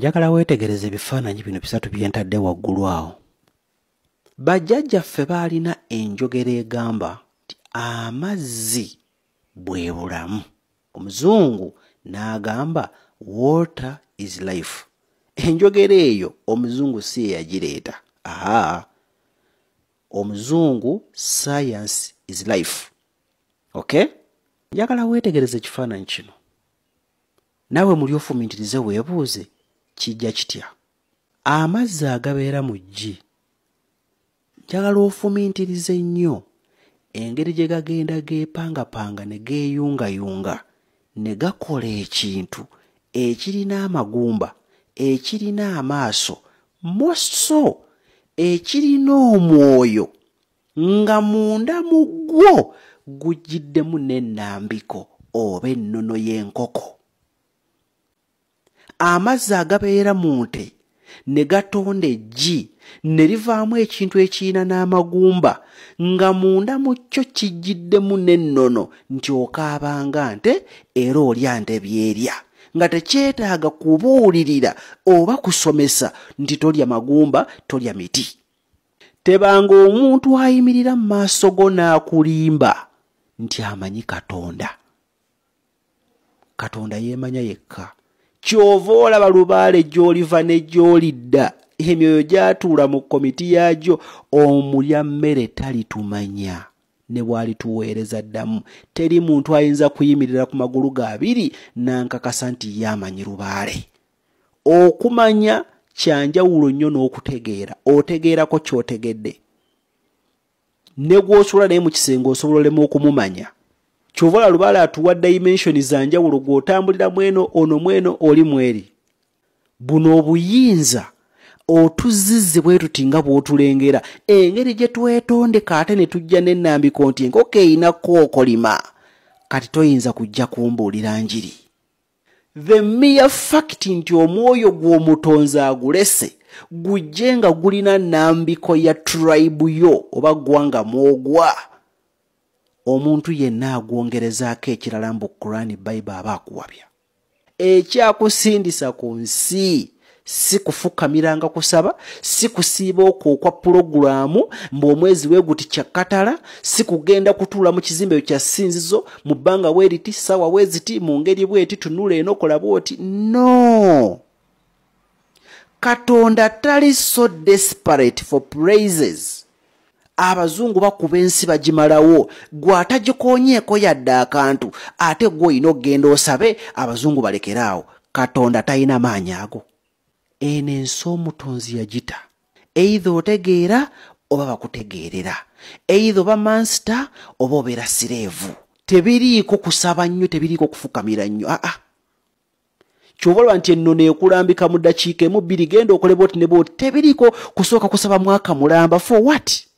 njagala weetegereza ebifaananyi bino bisatu byentadde waggulu awo bajjajjaffe baalina enjogera egamba nti amazzi bwe bulamu omuzungu n'agamba water is life enjogera eyo omuzungu si yeyagireeta aha omuzungu science is life ok njagala weetegereza ekifaananyi kino naawe muli ofumiitirize weebuuze kijja kitya amazzi agabeera mu jji njagala ofumintirize nnyo engeri gye gagenda geepangapanga ne geeyungayunga ne gakola ekintu ekirina amagumba ekirina amaaso moso ekirina omwoyo nga munda mu gwo gujjiddemu n'ennambiko oba ennono y'enkoko amazzi agabeera mu nte ne gatonda eggi ne livaamu ekintu ekiina n'amagumba nga munda mu kyo kijjiddemu n'ennono nti okaabanga nte era olya nte byerya nga tekyetaaga kubuulirira oba kusomesa nti tolya magumba tolya miti tebanga omuntu ayimirira mu maaso go n'akulimba nti amanyi katonda katonda yeemanya yekka kyova olaba lubaale gy'oliva ne gy'olidda emyoyo gyatuula mu komiti yagyo omulya mmere talitumanya ne bwalituweereza ddamu teri muntu ayinza kuyimirira ku magulu gaabiri nankakasa nti ye amanyi lubaale okumanya kyanjawulo nnyo n'okutegeera otegeerako ky'otegedde ne gw'osula naye mu kisenga osobola olema okumumanya kyovola lubaale atuwa dayimensoni zanjawulo gwotambulira mweno ono mweno oli mweri buno obuyinza otuzizze bwe tuti nga bw'otulengera engeri gye twetondeka ate ne tujja n'ennambiko nti enkoko eyinako okolima kati toyinza kujja kumbuulira njiri the mia facti nti omwoyo gw'omutonzi agulese gujje nga gulina nambiko ya tribu yo oba ggwanga mwogwa omuntu yenna agwongerezaako ekirala mbu kurani bayibe aba akuwabya ekyakusindisa ku nsi si kufukamiranga kusaba si kusiiba okwo okwa pulogulaamu mbuomwezi weguti kyakatala si kugenda kutuula mu kizimba ekyo kyasinzizo mu bbanga weriti sawa weziti mu ngeri bweti tunula eno okola bwoti no katonda tali so desperate for praises abazungu bakuba ensi bagimalawo gwe atagikoonyeeko yadde akantu ate gwe olina okgenda osabe abazungu balekeraawo katonda talina maanyi ago eno ensi omutonzi yagita eitha otegeera oba bakutegeerera eitha oba mansita oba obeera sireevu tebiriiko kusaba nnyo tebiriiko kufukamira nnyo aa kyoba olwa nti enno neekulambika mu ddakiika emu bbiri genda okoleba oti ne booti tebiriiko kusooka kusaba mwaka mulamba for wati